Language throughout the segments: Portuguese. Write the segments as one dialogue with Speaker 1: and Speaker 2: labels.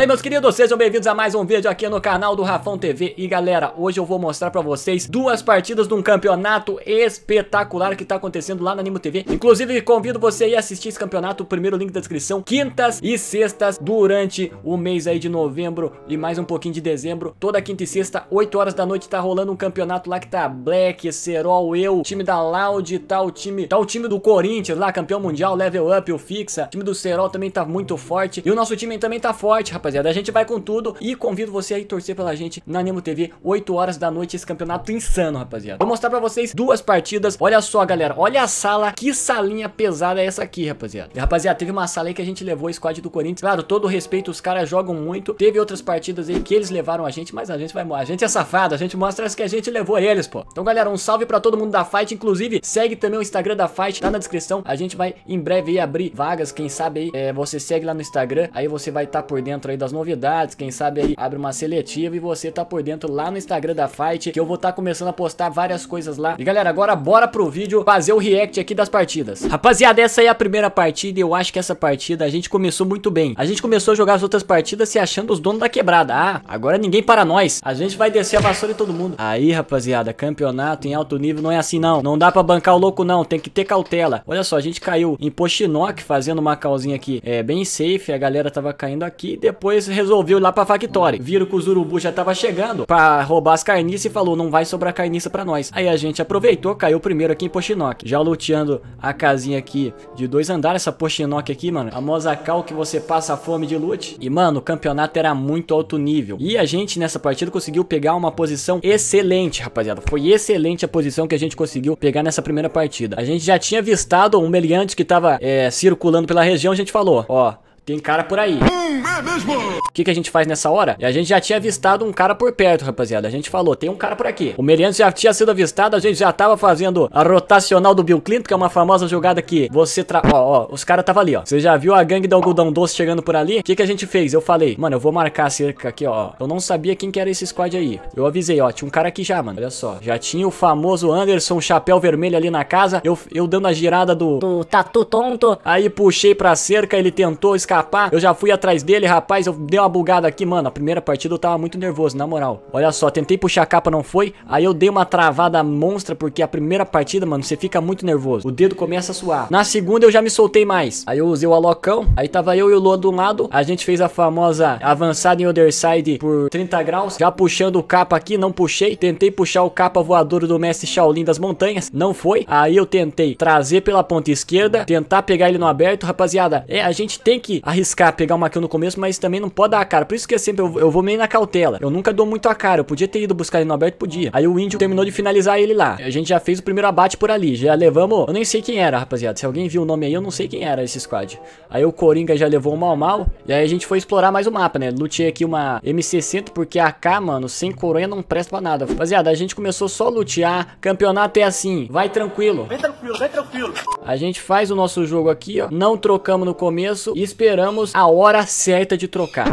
Speaker 1: Fala aí meus queridos, sejam bem-vindos a mais um vídeo aqui no canal do Rafão TV E galera, hoje eu vou mostrar pra vocês duas partidas de um campeonato espetacular que tá acontecendo lá na Animo TV Inclusive convido você a assistir esse campeonato, o primeiro link da descrição Quintas e sextas durante o mês aí de novembro e mais um pouquinho de dezembro Toda quinta e sexta, 8 horas da noite tá rolando um campeonato lá que tá Black, Serol, eu, time da Loud, tá o time, tá o time do Corinthians lá, campeão mundial, level up, o fixa O time do Serol também tá muito forte e o nosso time também tá forte, rapaz rapaziada. A gente vai com tudo e convido você aí torcer pela gente na Nemo TV, 8 horas da noite, esse campeonato insano, rapaziada. Vou mostrar pra vocês duas partidas. Olha só, galera, olha a sala, que salinha pesada é essa aqui, rapaziada. E, rapaziada, teve uma sala aí que a gente levou o squad do Corinthians. Claro, todo respeito, os caras jogam muito. Teve outras partidas aí que eles levaram a gente, mas a gente vai... A gente é safado, a gente mostra as que a gente levou eles, pô. Então, galera, um salve pra todo mundo da Fight. Inclusive, segue também o Instagram da Fight, tá na descrição. A gente vai em breve aí abrir vagas, quem sabe aí, é, você segue lá no Instagram, aí você vai estar tá por dentro aí das novidades, quem sabe aí abre uma seletiva e você tá por dentro lá no Instagram da Fight, que eu vou estar tá começando a postar várias coisas lá. E galera, agora bora pro vídeo fazer o react aqui das partidas. Rapaziada, essa aí é a primeira partida e eu acho que essa partida a gente começou muito bem. A gente começou a jogar as outras partidas se achando os donos da quebrada. Ah, agora ninguém para nós. A gente vai descer a vassoura em todo mundo. Aí, rapaziada, campeonato em alto nível não é assim não. Não dá pra bancar o louco não, tem que ter cautela. Olha só, a gente caiu em Postinoc fazendo uma calzinha aqui. É, bem safe, a galera tava caindo aqui e depois depois resolveu ir lá pra Factory. Viram que os urubus já tava chegando pra roubar as carniças e falou, não vai sobrar carniça pra nós. Aí a gente aproveitou, caiu primeiro aqui em Pochinoc. Já luteando a casinha aqui de dois andares, essa pochinok aqui, mano. A cal que você passa fome de loot. E, mano, o campeonato era muito alto nível. E a gente, nessa partida, conseguiu pegar uma posição excelente, rapaziada. Foi excelente a posição que a gente conseguiu pegar nessa primeira partida. A gente já tinha avistado um meliante que tava é, circulando pela região, a gente falou, ó... Oh, tem cara por aí. Hum, é mesmo? O que, que a gente faz nessa hora? E a gente já tinha avistado um cara por perto, rapaziada. A gente falou, tem um cara por aqui. O Meriano já tinha sido avistado, a gente já tava fazendo a rotacional do Bill Clinton, que é uma famosa jogada que você tra... Ó, ó, os caras tava ali, ó. Você já viu a gangue do algodão doce chegando por ali? O que, que a gente fez? Eu falei, mano, eu vou marcar a cerca aqui, ó. Eu não sabia quem que era esse squad aí. Eu avisei, ó, tinha um cara aqui já, mano. Olha só. Já tinha o famoso Anderson Chapéu Vermelho ali na casa. Eu, eu dando a girada do... Do tatu tonto. Aí puxei pra cerca, ele tentou escapar. Eu já fui atrás dele, rapaz. Eu dei deu uma bugada aqui, mano. A primeira partida eu tava muito nervoso, na moral. Olha só, tentei puxar a capa, não foi. Aí eu dei uma travada monstra, porque a primeira partida, mano, você fica muito nervoso. O dedo começa a suar. Na segunda eu já me soltei mais. Aí eu usei o alocão. Aí tava eu e o Lua de um lado. A gente fez a famosa avançada em underside por 30 graus. Já puxando o capa aqui, não puxei. Tentei puxar o capa voador do mestre Shaolin das montanhas. Não foi. Aí eu tentei trazer pela ponta esquerda. Tentar pegar ele no aberto. Rapaziada, é, a gente tem que arriscar pegar uma kill no começo, mas também não pode dar a cara. Por isso que sempre eu, eu vou meio na cautela. Eu nunca dou muito a cara. Eu podia ter ido buscar ele no aberto, podia. Aí o índio terminou de finalizar ele lá. A gente já fez o primeiro abate por ali. Já levamos. Eu nem sei quem era, rapaziada. Se alguém viu o nome aí, eu não sei quem era esse squad. Aí o Coringa já levou o mal mal. E aí a gente foi explorar mais o mapa, né? Lutei aqui uma M60, porque a AK, mano, sem coronha não presta pra nada. Rapaziada, a gente começou só a lutear. Campeonato é assim. Vai tranquilo. Vai tranquilo tranquilo, tranquilo. A gente faz o nosso jogo aqui, ó. Não trocamos no começo e esperamos a hora certa de trocar.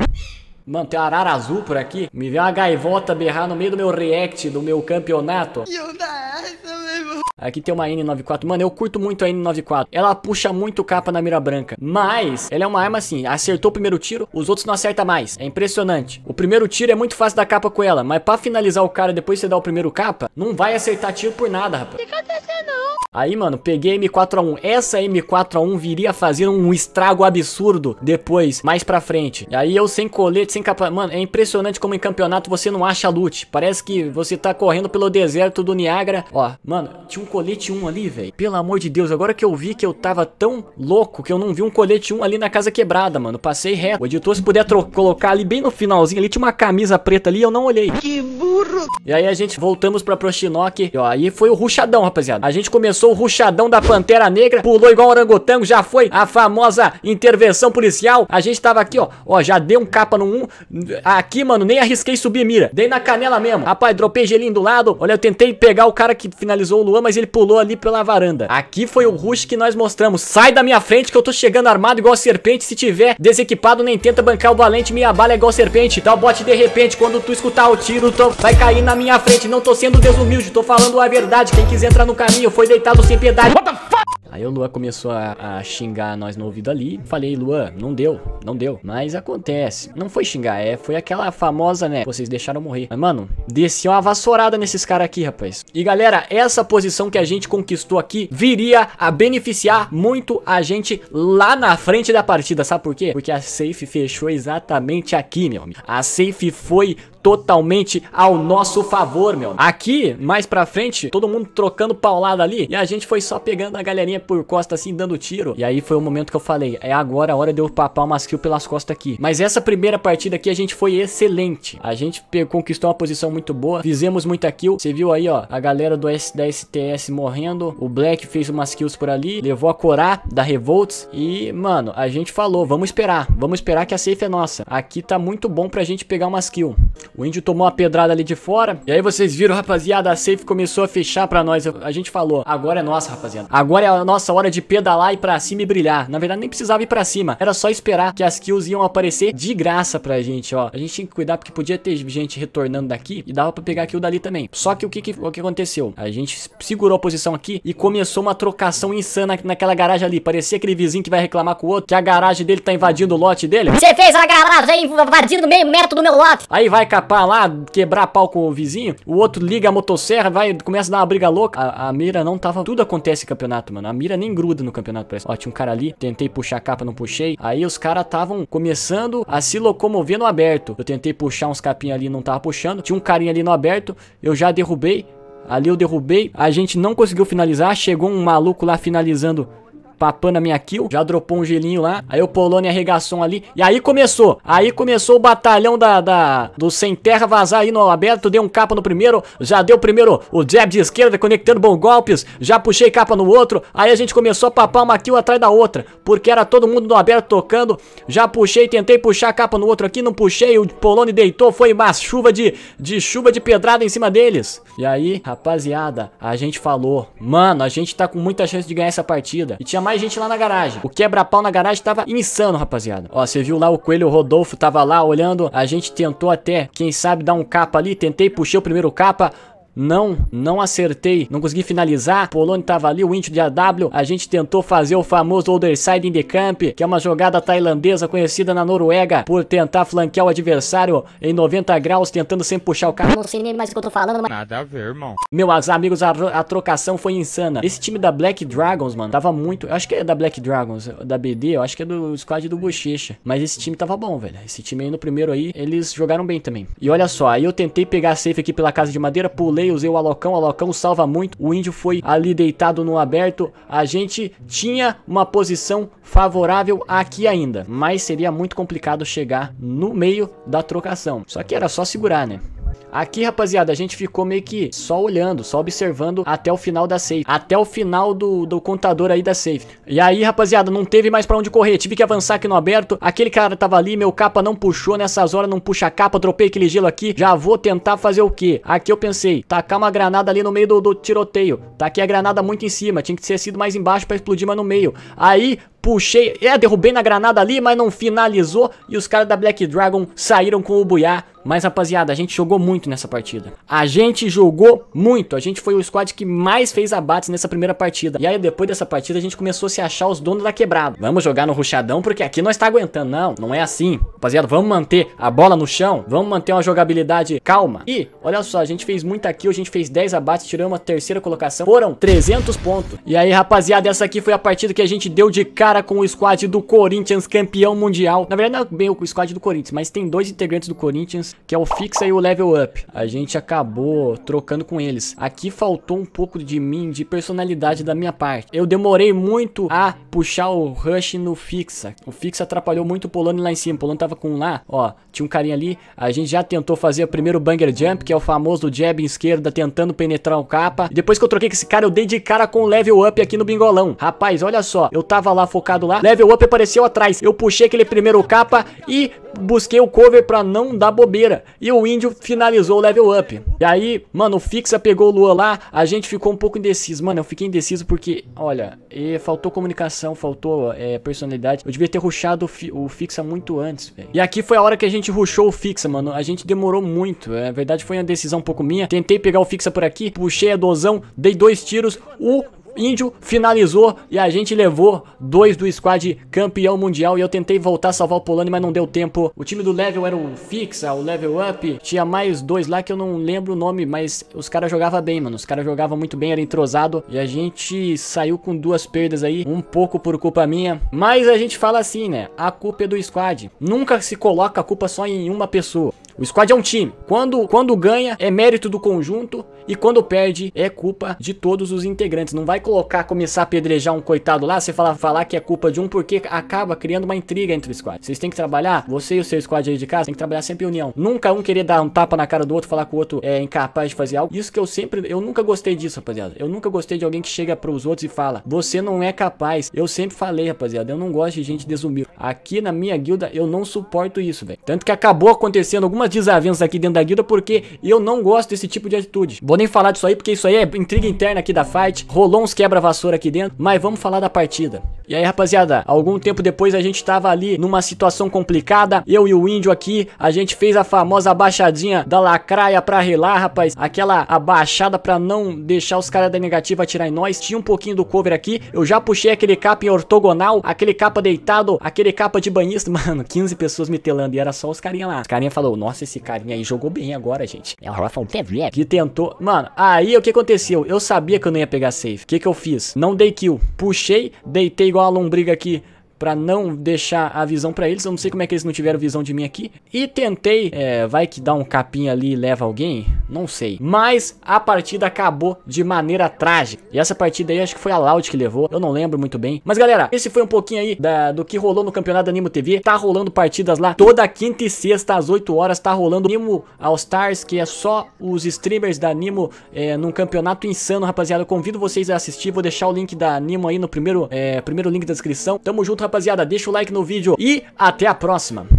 Speaker 1: Mano, tem arara azul por aqui. Me vê uma gaivota berrar no meio do meu react, do meu campeonato. E Aqui tem uma N94. Mano, eu curto muito a N94. Ela puxa muito capa na mira branca. Mas, ela é uma arma assim. Acertou o primeiro tiro, os outros não acertam mais. É impressionante. O primeiro tiro é muito fácil dar capa com ela. Mas pra finalizar o cara depois você dá o primeiro capa, não vai acertar tiro por nada, rapaz. Aí, mano, peguei a M4A1. Essa M4A1 viria fazer um estrago absurdo depois, mais pra frente. E aí eu sem colete, sem capa... Mano, é impressionante como em campeonato você não acha loot. Parece que você tá correndo pelo deserto do Niagara. Ó, mano, tinha um colete 1 ali, velho. Pelo amor de Deus, agora que eu vi que eu tava tão louco que eu não vi um colete 1 ali na casa quebrada, mano. Passei reto. O editor, se puder colocar ali bem no finalzinho, ali tinha uma camisa preta ali eu não olhei. Que burro! E aí a gente voltamos pra Prostinok. E ó, aí foi o ruchadão, rapaziada. A gente começou o ruchadão da Pantera Negra, pulou igual um orangotango, já foi a famosa intervenção policial. A gente tava aqui, ó, ó, já dei um capa no 1. Um. Aqui, mano, nem arrisquei subir mira. Dei na canela mesmo. Rapaz, dropei gelinho do lado. Olha, eu tentei pegar o cara que finalizou o Luan, mas ele pulou ali pela varanda. Aqui foi o rush que nós mostramos. Sai da minha frente que eu tô chegando armado igual serpente. Se tiver desequipado, nem tenta bancar o valente. Minha bala é igual serpente. Dá o bote de repente. Quando tu escutar o tiro, tu vai cair na minha frente. Não tô sendo desumilde, tô falando a verdade. Quem quiser entrar no caminho foi deitado sem piedade. What the fuck? Aí o Luan começou a, a, xingar nós no ouvido ali. Falei, Luan, não deu, não deu. Mas acontece. Não foi xingar, é, foi aquela famosa, né? Vocês deixaram morrer. Mas, mano, desceu uma vassourada nesses caras aqui, rapaz. E galera, essa posição que a gente conquistou aqui viria a beneficiar muito a gente lá na frente da partida. Sabe por quê? Porque a safe fechou exatamente aqui, meu amigo. A safe foi totalmente ao nosso favor, meu. Aqui, mais pra frente, todo mundo trocando paulada ali. E a gente foi só pegando a galerinha por costa assim, dando tiro. E aí foi o momento que eu falei, é agora a hora de eu papar umas kills pelas costas aqui. Mas essa primeira partida aqui a gente foi excelente. A gente conquistou uma posição muito boa, fizemos muita kill. Você viu aí, ó, a galera do S da STS morrendo. O Black fez umas kills por ali, levou a Corá da Revolts. E, mano, a gente falou, vamos esperar. Vamos esperar que a safe é nossa. Aqui tá muito bom pra gente pegar umas kills. O índio tomou uma pedrada ali de fora. E aí vocês viram, rapaziada, a safe começou a fechar pra nós. A gente falou, agora é nossa, rapaziada. Agora é a nossa hora de pedalar e pra cima e brilhar. Na verdade, nem precisava ir pra cima. Era só esperar que as kills iam aparecer de graça pra gente, ó. A gente tinha que cuidar porque podia ter gente retornando daqui e dava pra pegar kill dali também. Só que o que, que, o que aconteceu? A gente segurou a posição aqui e começou uma trocação insana naquela garagem ali. Parecia aquele vizinho que vai reclamar com o outro que a garagem dele tá invadindo o lote dele. Você fez a garagem invadindo o metro do meu lote. Aí vai, capaz escapar lá, quebrar pau com o vizinho. O outro liga a motosserra, vai, começa a dar uma briga louca. A, a mira não tava. Tudo acontece em campeonato, mano. A mira nem gruda no campeonato, parece. Ó, tinha um cara ali, tentei puxar a capa, não puxei. Aí os caras estavam começando a se locomover no aberto. Eu tentei puxar uns capinhos ali, não tava puxando. Tinha um carinha ali no aberto, eu já derrubei. Ali eu derrubei, a gente não conseguiu finalizar. Chegou um maluco lá finalizando papando a minha kill. Já dropou um gelinho lá. Aí o Polônia arregaçou ali. E aí começou. Aí começou o batalhão da, da do Sem Terra vazar aí no aberto. Dei um capa no primeiro. Já deu primeiro o jab de esquerda, conectando bons golpes. Já puxei capa no outro. Aí a gente começou a papar uma kill atrás da outra. Porque era todo mundo no aberto tocando. Já puxei, tentei puxar a capa no outro aqui. Não puxei. O Polônia deitou. Foi mais chuva de, de chuva de pedrada em cima deles. E aí, rapaziada, a gente falou. Mano, a gente tá com muita chance de ganhar essa partida. E tinha mais gente lá na garagem. O quebra-pau na garagem tava insano, rapaziada. Ó, você viu lá o coelho Rodolfo tava lá olhando. A gente tentou até, quem sabe, dar um capa ali. Tentei, puxei o primeiro capa. Não, não acertei. Não consegui finalizar. Polônia tava ali, o índio de AW. A gente tentou fazer o famoso Olderside in the Camp, que é uma jogada tailandesa conhecida na Noruega por tentar flanquear o adversário em 90 graus, tentando sempre puxar o carro. Não sei nem mais o que eu tô falando, mas... Nada a ver, irmão. Meu, as amigos, a, a trocação foi insana. Esse time da Black Dragons, mano, tava muito... Eu acho que é da Black Dragons, da BD, eu acho que é do squad do Bochecha. Mas esse time tava bom, velho. Esse time aí no primeiro aí, eles jogaram bem também. E olha só, aí eu tentei pegar a safe aqui pela casa de madeira, pulei usei, usei o Alocão, o Alocão salva muito. O índio foi ali deitado no aberto. A gente tinha uma posição favorável aqui ainda, mas seria muito complicado chegar no meio da trocação. Só que era só segurar, né? Aqui, rapaziada, a gente ficou meio que só olhando, só observando até o final da safe. Até o final do, do contador aí da safe. E aí, rapaziada, não teve mais pra onde correr. Tive que avançar aqui no aberto. Aquele cara tava ali, meu capa não puxou. Nessas horas não puxa a capa. Dropei aquele gelo aqui. Já vou tentar fazer o quê? Aqui eu pensei, tacar uma granada ali no meio do, do tiroteio. Taquei a granada muito em cima. Tinha que ter sido mais embaixo pra explodir, mas no meio. Aí, puxei, é, derrubei na granada ali, mas não finalizou e os caras da Black Dragon saíram com o Buiá. Mas rapaziada, a gente jogou muito nessa partida. A gente jogou muito, a gente foi o squad que mais fez abates nessa primeira partida. E aí depois dessa partida a gente começou a se achar os donos da quebrada. Vamos jogar no ruxadão porque aqui nós tá aguentando. Não, não é assim. Rapaziada, vamos manter a bola no chão, vamos manter uma jogabilidade calma. E, olha só, a gente fez muita kill, a gente fez 10 abates, tiramos a terceira colocação. Foram 300 pontos. E aí rapaziada, essa aqui foi a partida que a gente deu de cara com o squad do Corinthians, campeão mundial. Na verdade, não é bem o squad do Corinthians, mas tem dois integrantes do Corinthians, que é o Fixa e o Level Up. A gente acabou trocando com eles. Aqui faltou um pouco de mim, de personalidade da minha parte. Eu demorei muito a puxar o Rush no Fixa. O Fixa atrapalhou muito o Polano lá em cima. O Polano tava com um lá, ó, tinha um carinha ali. A gente já tentou fazer o primeiro Banger Jump, que é o famoso jab esquerda, tentando penetrar o capa. depois que eu troquei com esse cara, eu dei de cara com o Level Up aqui no bingolão. Rapaz, olha só, eu tava lá focado colocado lá. Level Up apareceu atrás. Eu puxei aquele primeiro capa e busquei o cover pra não dar bobeira. E o índio finalizou o level up. E aí, mano, o Fixa pegou o Lua lá, a gente ficou um pouco indeciso. Mano, eu fiquei indeciso porque, olha, faltou comunicação, faltou é, personalidade. Eu devia ter ruxado o, fi o Fixa muito antes, velho. E aqui foi a hora que a gente ruxou o Fixa, mano. A gente demorou muito. É, na verdade, foi uma decisão um pouco minha. Tentei pegar o Fixa por aqui, puxei a dozão, dei dois tiros. O Índio finalizou e a gente levou dois do squad campeão mundial. E eu tentei voltar a salvar o Polônia, mas não deu tempo. O time do level era o Fixa, o Level Up. Tinha mais dois lá que eu não lembro o nome, mas os caras jogavam bem, mano. Os caras jogavam muito bem, era entrosado. E a gente saiu com duas perdas aí, um pouco por culpa minha. Mas a gente fala assim, né? A culpa é do squad. Nunca se coloca a culpa só em uma pessoa. O squad é um time. Quando, quando ganha, é mérito do conjunto. E quando perde, é culpa de todos os integrantes. Não vai colocar, começar a apedrejar um coitado lá, você falar, falar que é culpa de um, porque acaba criando uma intriga entre os squad. Vocês têm que trabalhar, você e o seu squad aí de casa, tem que trabalhar sempre em união. Nunca um querer dar um tapa na cara do outro, falar que o outro é incapaz de fazer algo. Isso que eu sempre, eu nunca gostei disso, rapaziada. Eu nunca gostei de alguém que chega pros outros e fala, você não é capaz. Eu sempre falei, rapaziada, eu não gosto de gente desumir. Aqui na minha guilda, eu não suporto isso, velho. Tanto que acabou acontecendo algumas desavenças aqui dentro da guilda, porque eu não gosto desse tipo de atitude. Vou Vou nem falar disso aí, porque isso aí é intriga interna aqui da fight. Rolou uns quebra-vassoura aqui dentro, mas vamos falar da partida. E aí, rapaziada, algum tempo depois a gente tava ali numa situação complicada, eu e o índio aqui, a gente fez a famosa abaixadinha da lacraia pra relar, rapaz, aquela abaixada pra não deixar os caras da negativa atirar em nós, tinha um pouquinho do cover aqui, eu já puxei aquele capa em ortogonal, aquele capa deitado, aquele capa de banhista, mano, 15 pessoas me telando e era só os carinha lá. Os carinha falou, nossa, esse carinha aí jogou bem agora, gente. Que tentou, mano, aí o que aconteceu? Eu sabia que eu não ia pegar safe, o que que eu fiz? Não dei kill, puxei, deitei igual igual a lombriga aqui para não deixar a visão para eles. Eu não sei como é que eles não tiveram visão de mim aqui. E tentei, é, vai que dá um capim ali e leva alguém, não sei. Mas a partida acabou de maneira trágica. E essa partida aí acho que foi a Loud que levou, eu não lembro muito bem. Mas galera, esse foi um pouquinho aí da, do que rolou no campeonato Animo TV. Tá rolando partidas lá toda quinta e sexta às 8 horas, tá rolando Animo All Stars, que é só os streamers da Animo é, num campeonato insano, rapaziada. Eu convido vocês a assistir, vou deixar o link da Animo aí no primeiro, é, primeiro link da descrição. Tamo junto, rapaziada. Deixa o like no vídeo e até a próxima.